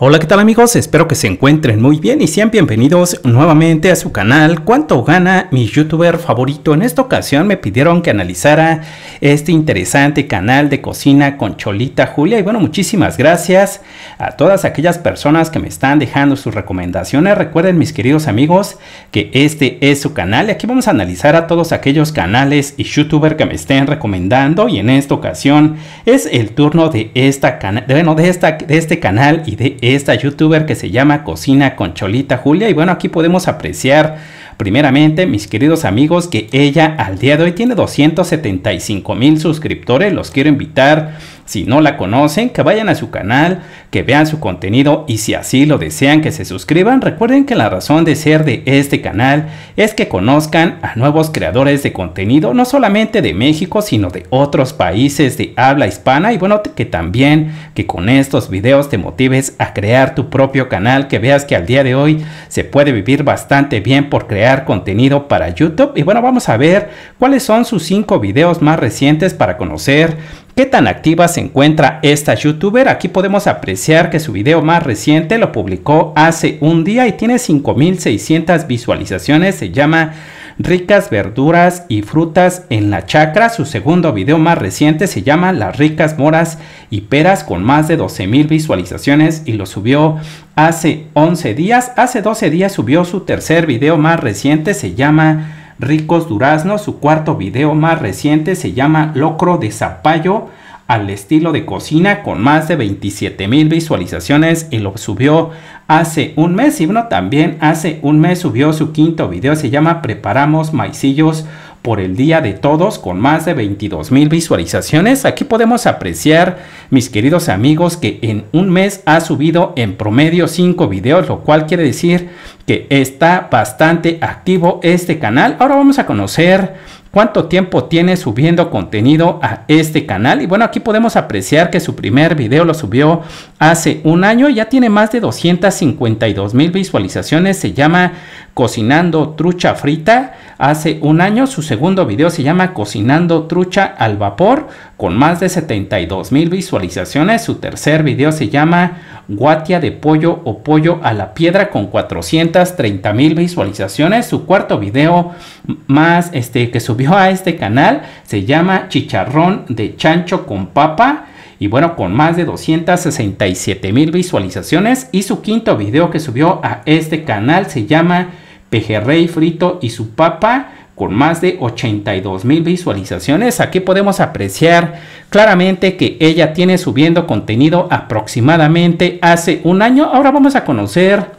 Hola, ¿qué tal amigos? Espero que se encuentren muy bien y sean bienvenidos nuevamente a su canal ¿Cuánto gana mi youtuber favorito? En esta ocasión me pidieron que analizara este interesante canal de cocina con Cholita Julia y bueno, muchísimas gracias a todas aquellas personas que me están dejando sus recomendaciones. Recuerden mis queridos amigos que este es su canal y aquí vamos a analizar a todos aquellos canales y youtuber que me estén recomendando y en esta ocasión es el turno de, esta de, bueno, de, esta, de este canal y de esta youtuber que se llama Cocina con Cholita Julia. Y bueno, aquí podemos apreciar primeramente, mis queridos amigos, que ella al día de hoy tiene 275 mil suscriptores. Los quiero invitar si no la conocen, que vayan a su canal, que vean su contenido y si así lo desean que se suscriban, recuerden que la razón de ser de este canal es que conozcan a nuevos creadores de contenido, no solamente de México, sino de otros países de habla hispana y bueno, que también que con estos videos te motives a crear tu propio canal, que veas que al día de hoy se puede vivir bastante bien por crear contenido para YouTube y bueno, vamos a ver cuáles son sus cinco videos más recientes para conocer ¿Qué tan activa se encuentra esta youtuber? Aquí podemos apreciar que su video más reciente lo publicó hace un día y tiene 5600 visualizaciones. Se llama Ricas verduras y frutas en la chacra. Su segundo video más reciente se llama Las ricas moras y peras con más de 12000 visualizaciones y lo subió hace 11 días. Hace 12 días subió su tercer video más reciente. Se llama ricos duraznos. Su cuarto video más reciente se llama Locro de Zapallo al estilo de cocina con más de 27 mil visualizaciones y lo subió hace un mes y bueno también hace un mes subió su quinto video se llama Preparamos Maicillos por el Día de Todos con más de 22 mil visualizaciones. Aquí podemos apreciar, mis queridos amigos, que en un mes ha subido en promedio 5 videos, lo cual quiere decir que está bastante activo este canal. Ahora vamos a conocer cuánto tiempo tiene subiendo contenido a este canal. Y bueno, aquí podemos apreciar que su primer video lo subió hace un año. Ya tiene más de 252 mil visualizaciones. Se llama cocinando trucha frita. Hace un año su segundo video se llama Cocinando trucha al vapor con más de 72 mil visualizaciones. Su tercer video se llama Guatia de pollo o pollo a la piedra con 430 mil visualizaciones. Su cuarto video más este que subió a este canal se llama Chicharrón de chancho con papa y bueno, con más de 267 mil visualizaciones. Y su quinto video que subió a este canal se llama pejerrey frito y su papa con más de 82 mil visualizaciones. Aquí podemos apreciar claramente que ella tiene subiendo contenido aproximadamente hace un año. Ahora vamos a conocer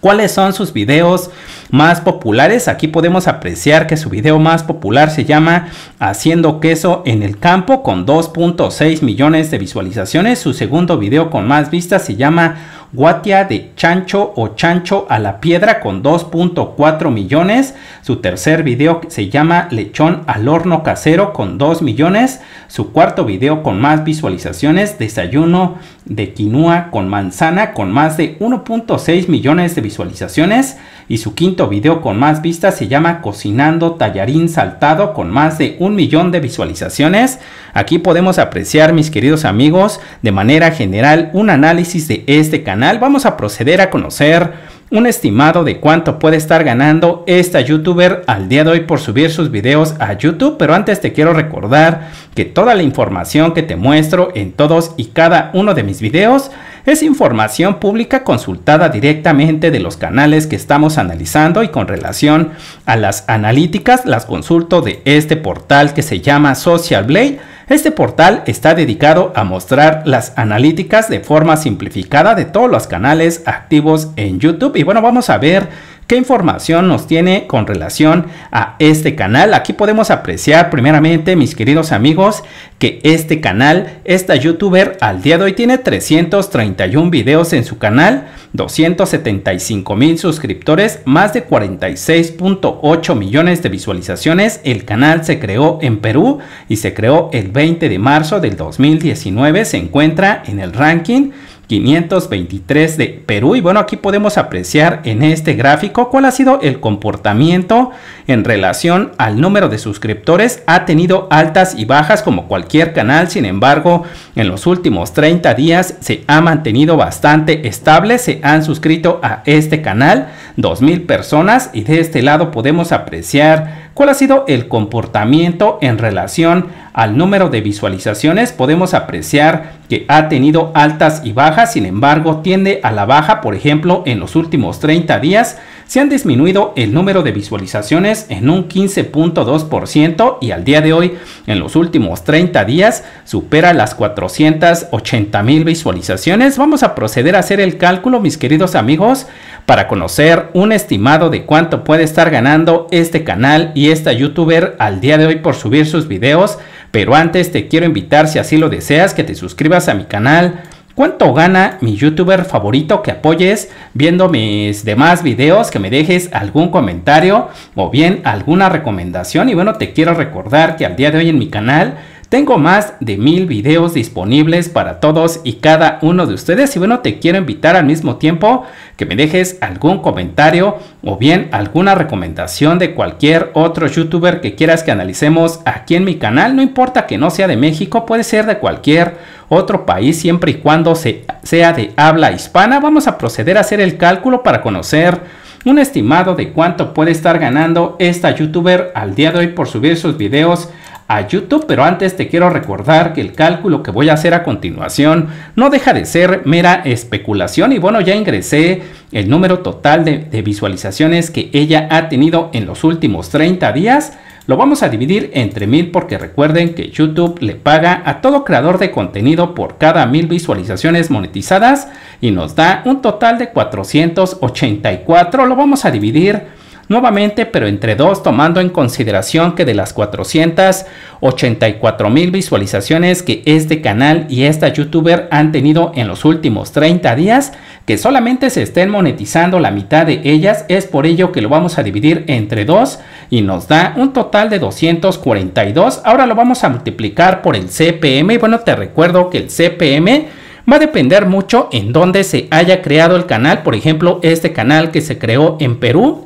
cuáles son sus videos más populares. Aquí podemos apreciar que su video más popular se llama Haciendo queso en el campo con 2.6 millones de visualizaciones. Su segundo video con más vistas se llama Guatia de Chancho o Chancho a la Piedra con 2.4 millones. Su tercer video se llama Lechón al horno casero con 2 millones. Su cuarto video con más visualizaciones, Desayuno de quinua con Manzana con más de 1.6 millones de visualizaciones y su quinto video con más vistas se llama Cocinando Tallarín Saltado con más de un millón de visualizaciones. Aquí podemos apreciar mis queridos amigos de manera general un análisis de este canal. Vamos a proceder a conocer un estimado de cuánto puede estar ganando esta youtuber al día de hoy por subir sus videos a YouTube, pero antes te quiero recordar que toda la información que te muestro en todos y cada uno de mis videos es información pública consultada directamente de los canales que estamos analizando y con relación a las analíticas las consulto de este portal que se llama Social Blade este portal está dedicado a mostrar las analíticas de forma simplificada de todos los canales activos en YouTube. Y bueno, vamos a ver ¿Qué información nos tiene con relación a este canal? Aquí podemos apreciar primeramente, mis queridos amigos, que este canal, esta youtuber al día de hoy tiene 331 videos en su canal, 275 mil suscriptores, más de 46.8 millones de visualizaciones. El canal se creó en Perú y se creó el 20 de marzo del 2019. Se encuentra en el ranking 523 de Perú. Y bueno, aquí podemos apreciar en este gráfico cuál ha sido el comportamiento en relación al número de suscriptores. Ha tenido altas y bajas como cualquier canal. Sin embargo, en los últimos 30 días se ha mantenido bastante estable. Se han suscrito a este canal. 2.000 personas y de este lado podemos apreciar cuál ha sido el comportamiento en relación al número de visualizaciones. Podemos apreciar que ha tenido altas y bajas, sin embargo tiende a la baja, por ejemplo, en los últimos 30 días se han disminuido el número de visualizaciones en un 15.2% y al día de hoy, en los últimos 30 días, supera las 480 mil visualizaciones. Vamos a proceder a hacer el cálculo, mis queridos amigos, para conocer un estimado de cuánto puede estar ganando este canal y esta youtuber al día de hoy por subir sus videos. Pero antes te quiero invitar, si así lo deseas, que te suscribas a mi canal ¿Cuánto gana mi youtuber favorito que apoyes viendo mis demás videos? Que me dejes algún comentario o bien alguna recomendación. Y bueno, te quiero recordar que al día de hoy en mi canal tengo más de mil videos disponibles para todos y cada uno de ustedes. Y bueno, te quiero invitar al mismo tiempo que me dejes algún comentario o bien alguna recomendación de cualquier otro youtuber que quieras que analicemos aquí en mi canal. No importa que no sea de México, puede ser de cualquier otro país siempre y cuando se, sea de habla hispana. Vamos a proceder a hacer el cálculo para conocer un estimado de cuánto puede estar ganando esta youtuber al día de hoy por subir sus videos a YouTube, pero antes te quiero recordar que el cálculo que voy a hacer a continuación no deja de ser mera especulación y bueno, ya ingresé el número total de, visualizaciones que ella ha tenido en los últimos 30 días lo vamos a dividir entre mil porque recuerden que YouTube le paga a todo creador de contenido por cada mil visualizaciones monetizadas y nos da un total de 484. Lo vamos a dividir nuevamente, pero entre dos, tomando en consideración que de las 484 mil visualizaciones que este canal y esta youtuber han tenido en los últimos 30 días, que solamente se estén monetizando la mitad de ellas, es por ello que lo vamos a dividir entre dos y nos da un total de 242. Ahora lo vamos a multiplicar por el CPM y bueno, te recuerdo que el CPM va a depender mucho en dónde se haya creado el canal. Por ejemplo, este canal que se creó en Perú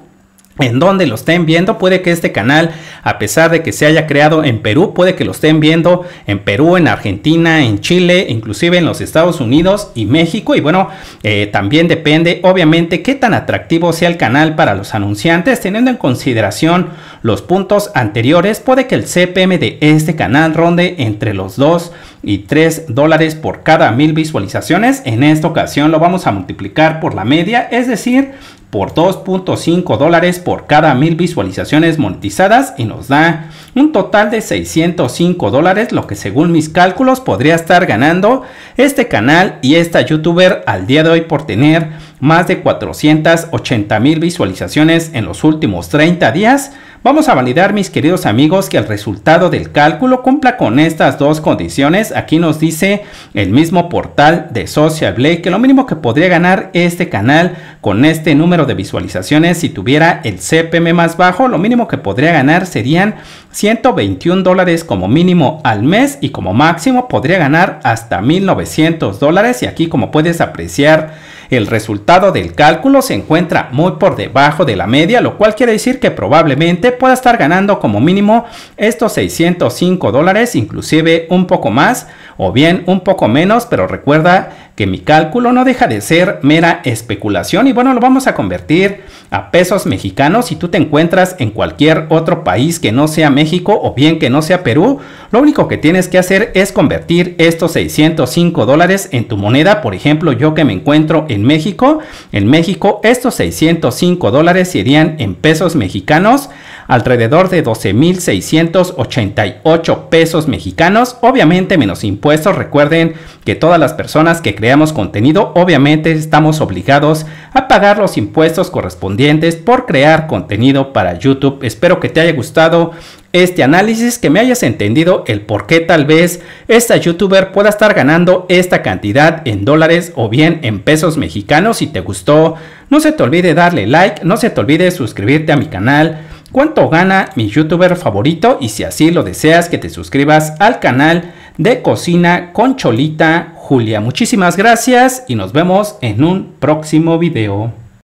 pues, en donde lo estén viendo. Puede que este canal, a pesar de que se haya creado en Perú, puede que lo estén viendo en Perú, en Argentina, en Chile, inclusive en los Estados Unidos y México. Y bueno, eh, también depende, obviamente, qué tan atractivo sea el canal para los anunciantes, teniendo en consideración los puntos anteriores, puede que el CPM de este canal ronde entre los 2 y 3 dólares por cada mil visualizaciones. En esta ocasión lo vamos a multiplicar por la media, es decir, por 2.5 dólares por cada mil visualizaciones monetizadas y nos da un total de 605 dólares, lo que según mis cálculos podría estar ganando este canal y esta youtuber al día de hoy por tener más de 480 mil visualizaciones en los últimos 30 días. Vamos a validar mis queridos amigos que el resultado del cálculo cumpla con estas dos condiciones. Aquí nos dice el mismo portal de Social Blade que lo mínimo que podría ganar este canal con este número de visualizaciones si tuviera el CPM más bajo, lo mínimo que podría ganar serían 121 dólares como mínimo al mes y como máximo podría ganar hasta 1900 dólares y aquí como puedes apreciar el resultado del cálculo se encuentra muy por debajo de la media, lo cual quiere decir que probablemente pueda estar ganando como mínimo estos 605 dólares, inclusive un poco más o bien un poco menos, pero recuerda que mi cálculo no deja de ser mera especulación y bueno, lo vamos a convertir a pesos mexicanos si tú te encuentras en cualquier otro país que no sea México o bien que no sea Perú lo único que tienes que hacer es convertir estos 605 dólares en tu moneda. Por ejemplo, yo que me encuentro en México, en México estos 605 dólares serían en pesos mexicanos, alrededor de 12.688 pesos mexicanos, obviamente menos impuestos. Recuerden que todas las personas que creamos contenido, obviamente estamos obligados a pagar los impuestos correspondientes por crear contenido para YouTube. Espero que te haya gustado este análisis, que me hayas entendido el por qué tal vez esta youtuber pueda estar ganando esta cantidad en dólares o bien en pesos mexicanos. Si te gustó, no se te olvide darle like, no se te olvide suscribirte a mi canal. ¿Cuánto gana mi youtuber favorito? Y si así lo deseas, que te suscribas al canal de cocina con Cholita Julia. Muchísimas gracias y nos vemos en un próximo video.